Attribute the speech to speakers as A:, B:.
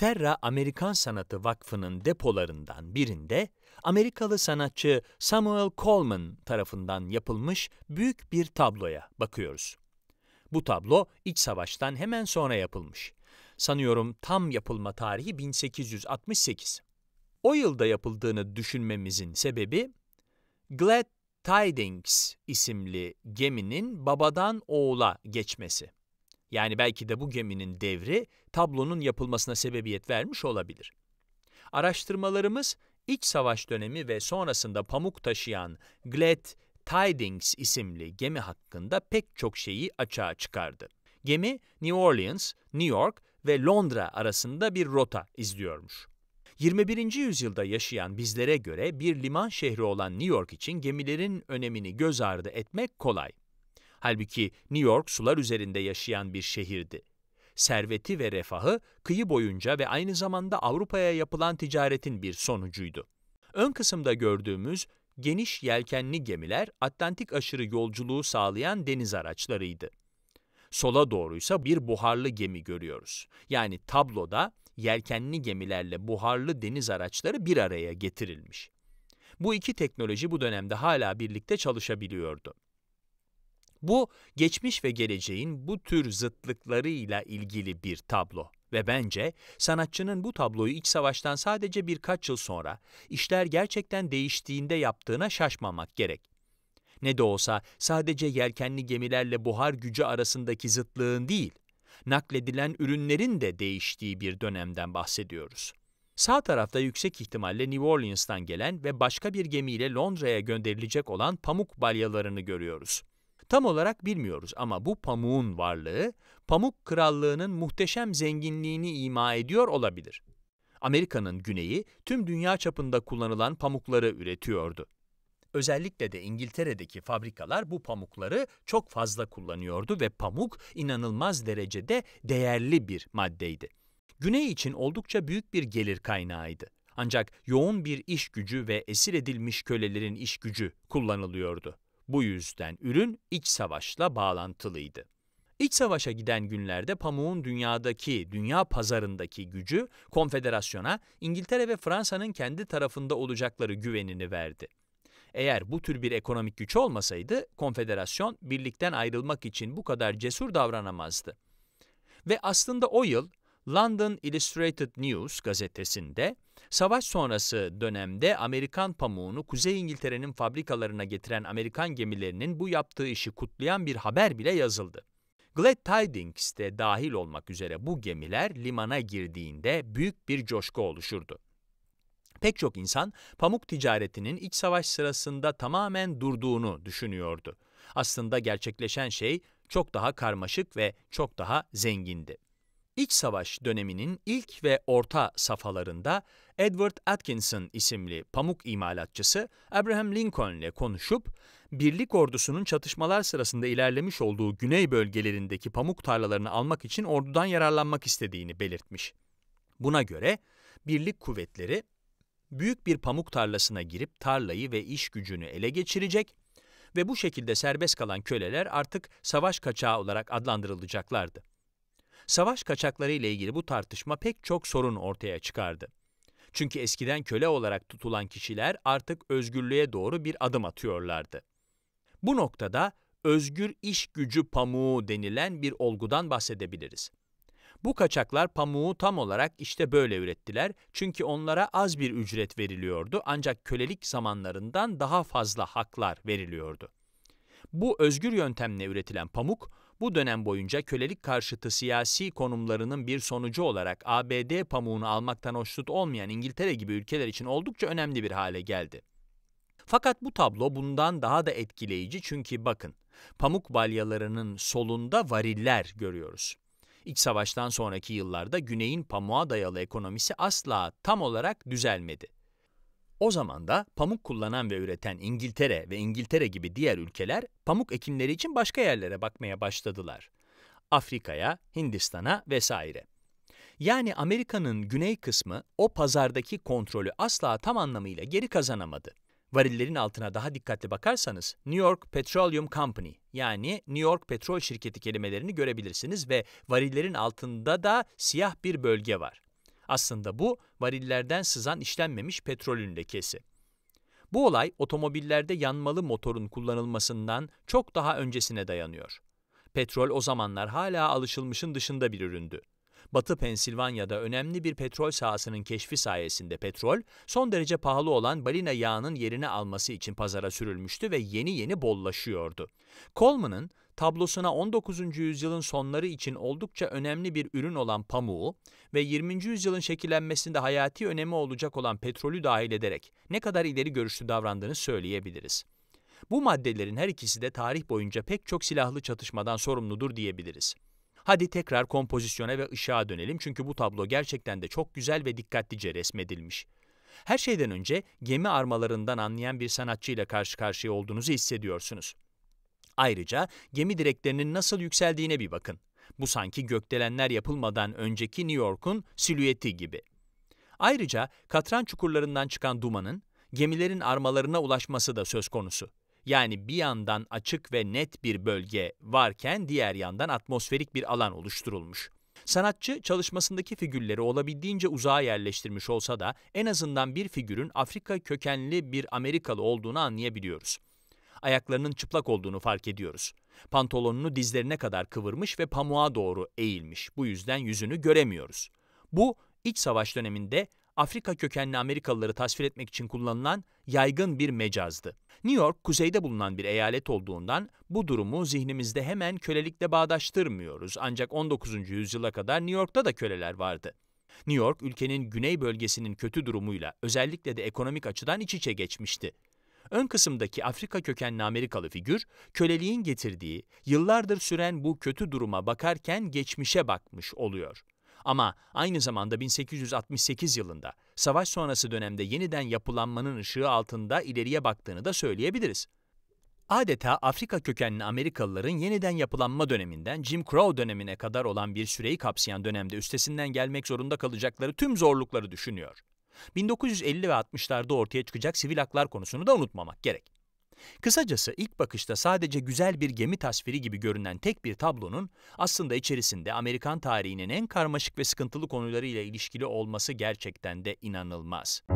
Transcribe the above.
A: Terra Amerikan Sanatı Vakfı'nın depolarından birinde Amerikalı sanatçı Samuel Coleman tarafından yapılmış büyük bir tabloya bakıyoruz. Bu tablo iç savaştan hemen sonra yapılmış. Sanıyorum tam yapılma tarihi 1868. O yılda yapıldığını düşünmemizin sebebi Glad Tidings isimli geminin babadan oğula geçmesi. Yani belki de bu geminin devri tablonun yapılmasına sebebiyet vermiş olabilir. Araştırmalarımız iç savaş dönemi ve sonrasında pamuk taşıyan Glad Tidings isimli gemi hakkında pek çok şeyi açığa çıkardı. Gemi New Orleans, New York ve Londra arasında bir rota izliyormuş. 21. yüzyılda yaşayan bizlere göre bir liman şehri olan New York için gemilerin önemini göz ardı etmek kolay. Halbuki New York sular üzerinde yaşayan bir şehirdi. Serveti ve refahı kıyı boyunca ve aynı zamanda Avrupa'ya yapılan ticaretin bir sonucuydu. Ön kısımda gördüğümüz geniş yelkenli gemiler Atlantik aşırı yolculuğu sağlayan deniz araçlarıydı. Sola doğruysa bir buharlı gemi görüyoruz. Yani tabloda yelkenli gemilerle buharlı deniz araçları bir araya getirilmiş. Bu iki teknoloji bu dönemde hala birlikte çalışabiliyordu. Bu geçmiş ve geleceğin bu tür zıtlıklarıyla ilgili bir tablo ve bence sanatçının bu tabloyu iç savaştan sadece birkaç yıl sonra işler gerçekten değiştiğinde yaptığına şaşmamak gerek. Ne de olsa sadece yelkenli gemilerle buhar gücü arasındaki zıtlığın değil, nakledilen ürünlerin de değiştiği bir dönemden bahsediyoruz. Sağ tarafta yüksek ihtimalle New Orleans'tan gelen ve başka bir gemiyle Londra'ya gönderilecek olan pamuk balyalarını görüyoruz. Tam olarak bilmiyoruz ama bu pamuğun varlığı, pamuk krallığının muhteşem zenginliğini ima ediyor olabilir. Amerika'nın güneyi tüm dünya çapında kullanılan pamukları üretiyordu. Özellikle de İngiltere'deki fabrikalar bu pamukları çok fazla kullanıyordu ve pamuk inanılmaz derecede değerli bir maddeydi. Güney için oldukça büyük bir gelir kaynağıydı. Ancak yoğun bir iş gücü ve esir edilmiş kölelerin iş gücü kullanılıyordu. Bu yüzden ürün iç savaşla bağlantılıydı. İç savaşa giden günlerde pamuğun dünyadaki, dünya pazarındaki gücü konfederasyona İngiltere ve Fransa'nın kendi tarafında olacakları güvenini verdi. Eğer bu tür bir ekonomik güç olmasaydı, konfederasyon birlikten ayrılmak için bu kadar cesur davranamazdı. Ve aslında o yıl London Illustrated News gazetesinde savaş sonrası dönemde Amerikan pamuğunu Kuzey İngiltere'nin fabrikalarına getiren Amerikan gemilerinin bu yaptığı işi kutlayan bir haber bile yazıldı. Glad Tidings de dahil olmak üzere bu gemiler limana girdiğinde büyük bir coşku oluşurdu. Pek çok insan pamuk ticaretinin iç savaş sırasında tamamen durduğunu düşünüyordu. Aslında gerçekleşen şey çok daha karmaşık ve çok daha zengindi. İç Savaş döneminin ilk ve orta safhalarında Edward Atkinson isimli pamuk imalatçısı Abraham Lincoln ile konuşup birlik ordusunun çatışmalar sırasında ilerlemiş olduğu güney bölgelerindeki pamuk tarlalarını almak için ordudan yararlanmak istediğini belirtmiş. Buna göre birlik kuvvetleri büyük bir pamuk tarlasına girip tarlayı ve iş gücünü ele geçirecek ve bu şekilde serbest kalan köleler artık savaş kaçağı olarak adlandırılacaklardı. Savaş kaçakları ile ilgili bu tartışma pek çok sorun ortaya çıkardı. Çünkü eskiden köle olarak tutulan kişiler artık özgürlüğe doğru bir adım atıyorlardı. Bu noktada özgür iş gücü pamuğu denilen bir olgudan bahsedebiliriz. Bu kaçaklar pamuğu tam olarak işte böyle ürettiler çünkü onlara az bir ücret veriliyordu ancak kölelik zamanlarından daha fazla haklar veriliyordu. Bu özgür yöntemle üretilen pamuk, bu dönem boyunca kölelik karşıtı siyasi konumlarının bir sonucu olarak ABD pamuğunu almaktan hoşnut olmayan İngiltere gibi ülkeler için oldukça önemli bir hale geldi. Fakat bu tablo bundan daha da etkileyici çünkü bakın, pamuk balyalarının solunda variller görüyoruz. İç savaştan sonraki yıllarda güneyin pamuğa dayalı ekonomisi asla tam olarak düzelmedi. O zaman da pamuk kullanan ve üreten İngiltere ve İngiltere gibi diğer ülkeler pamuk ekimleri için başka yerlere bakmaya başladılar. Afrika'ya, Hindistan'a vesaire. Yani Amerika'nın güney kısmı o pazardaki kontrolü asla tam anlamıyla geri kazanamadı. Varillerin altına daha dikkatli bakarsanız New York Petroleum Company yani New York Petrol Şirketi kelimelerini görebilirsiniz ve varillerin altında da siyah bir bölge var. Aslında bu varillerden sızan işlenmemiş petrolün lekesi. Bu olay otomobillerde yanmalı motorun kullanılmasından çok daha öncesine dayanıyor. Petrol o zamanlar hala alışılmışın dışında bir üründü. Batı Pensilvanya'da önemli bir petrol sahasının keşfi sayesinde petrol, son derece pahalı olan balina yağının yerini alması için pazara sürülmüştü ve yeni yeni bollaşıyordu. Coleman'ın tablosuna 19. yüzyılın sonları için oldukça önemli bir ürün olan pamuğu ve 20. yüzyılın şekillenmesinde hayati önemi olacak olan petrolü dahil ederek ne kadar ileri görüşlü davrandığını söyleyebiliriz. Bu maddelerin her ikisi de tarih boyunca pek çok silahlı çatışmadan sorumludur diyebiliriz. Hadi tekrar kompozisyona ve ışığa dönelim çünkü bu tablo gerçekten de çok güzel ve dikkatlice resmedilmiş. Her şeyden önce gemi armalarından anlayan bir sanatçı ile karşı karşıya olduğunuzu hissediyorsunuz. Ayrıca gemi direklerinin nasıl yükseldiğine bir bakın. Bu sanki gökdelenler yapılmadan önceki New York'un silüeti gibi. Ayrıca katran çukurlarından çıkan dumanın gemilerin armalarına ulaşması da söz konusu yani bir yandan açık ve net bir bölge varken diğer yandan atmosferik bir alan oluşturulmuş. Sanatçı çalışmasındaki figürleri olabildiğince uzağa yerleştirmiş olsa da en azından bir figürün Afrika kökenli bir Amerikalı olduğunu anlayabiliyoruz. Ayaklarının çıplak olduğunu fark ediyoruz. Pantolonunu dizlerine kadar kıvırmış ve pamuğa doğru eğilmiş. Bu yüzden yüzünü göremiyoruz. Bu iç savaş döneminde Afrika kökenli Amerikalıları tasvir etmek için kullanılan yaygın bir mecazdı. New York, kuzeyde bulunan bir eyalet olduğundan bu durumu zihnimizde hemen kölelikle bağdaştırmıyoruz. Ancak 19. yüzyıla kadar New York'ta da köleler vardı. New York, ülkenin güney bölgesinin kötü durumuyla özellikle de ekonomik açıdan iç içe geçmişti. Ön kısımdaki Afrika kökenli Amerikalı figür, köleliğin getirdiği, yıllardır süren bu kötü duruma bakarken geçmişe bakmış oluyor. Ama aynı zamanda 1868 yılında savaş sonrası dönemde yeniden yapılanmanın ışığı altında ileriye baktığını da söyleyebiliriz. Adeta Afrika kökenli Amerikalıların yeniden yapılanma döneminden Jim Crow dönemine kadar olan bir süreyi kapsayan dönemde üstesinden gelmek zorunda kalacakları tüm zorlukları düşünüyor. 1950 ve 60'larda ortaya çıkacak sivil haklar konusunu da unutmamak gerek. Kısacası ilk bakışta sadece güzel bir gemi tasviri gibi görünen tek bir tablonun aslında içerisinde Amerikan tarihinin en karmaşık ve sıkıntılı konularıyla ilişkili olması gerçekten de inanılmaz.